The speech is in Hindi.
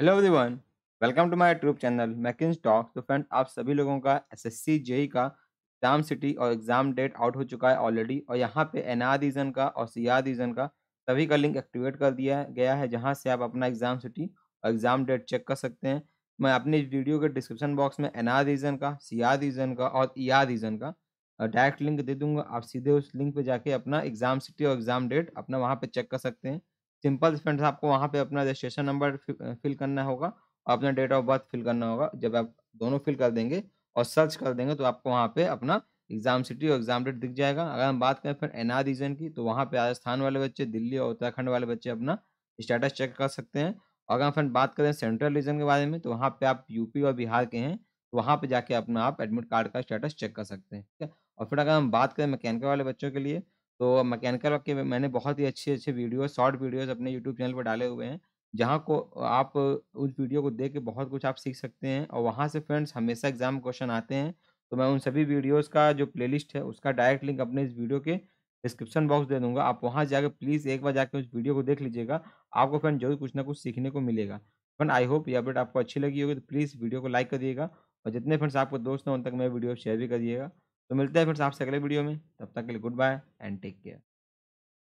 hello everyone welcome to my YouTube channel मैकिन स्टॉक तो फ्रेंड आप सभी लोगों का एसएससी जेई e e का एग्जाम सिटी और एग्जाम डेट आउट हो चुका है ऑलरेडी और यहाँ पे एन आर रीजन का और सी आर रीजन का सभी का लिंक एक्टिवेट कर दिया गया है जहाँ से आप अपना एग्जाम सिटी और एग्जाम डेट चेक कर सकते हैं मैं अपने वीडियो के डिस्क्रिप्शन बॉक्स में एन आर रीजन का सी आर रीजन का और ई आर रीजन का डायरेक्ट लिंक दे दूंगा आप सीधे उस लिंक पर जाके अपना एग्जाम सिटी और एग्जाम डेट अपना वहाँ पर चेक कर सकते हैं सिंपल फ्रेंड्स आपको वहाँ पे अपना रजिस्ट्रेशन नंबर फिल करना होगा और अपना डेट ऑफ बर्थ फिल करना होगा जब आप दोनों फिल कर देंगे और सर्च कर देंगे तो आपको वहाँ पे अपना एग्जाम सिटी और एग्जाम डेट दिख जाएगा अगर हम बात करें फिर एन रीजन की तो वहाँ पे राजस्थान वाले बच्चे दिल्ली और उत्तराखंड वाले बच्चे अपना स्टेटस चेक कर सकते हैं अगर हम फ्रेंड बात करें सेंट्रल रीजन के बारे में तो वहाँ पे आप यूपी और बिहार के हैं तो वहाँ पे जाके अपना आप एडमिट कार्ड का स्टेटस चेक कर सकते हैं ठीक है और फिर अगर हम बात करें मैकेनिकल वाले बच्चों के लिए तो मैकेनिकल के मैंने बहुत ही अच्छे अच्छे वीडियो शॉर्ट वीडियोस अपने यूट्यूब चैनल पर डाले हुए हैं जहाँ को आप उस वीडियो को देख के बहुत कुछ आप सीख सकते हैं और वहाँ से फ्रेंड्स हमेशा एग्जाम क्वेश्चन आते हैं तो मैं उन सभी वीडियोस का जो प्लेलिस्ट है उसका डायरेक्ट लिंक अपने इस वीडियो के डिस्क्रिप्शन बॉक्स दे दूंगा आप वहाँ जाकर प्लीज़ एक बार जाकर उस वीडियो को देख लीजिएगा आपको फ्रेंड जरूर कुछ ना कुछ सीखने को मिलेगा फ्रेंड आई होप ये अपडेट आपको अच्छी लगी होगी तो प्लीज़ वीडियो को लाइक करिएगा और जितने फ्रेंड्स आपको दोस्त हैं उन तक मैं वीडियो शेयर भी करिएगा तो मिलते हैं फिर आपसे अगले वीडियो में तब तक के लिए good bye and take care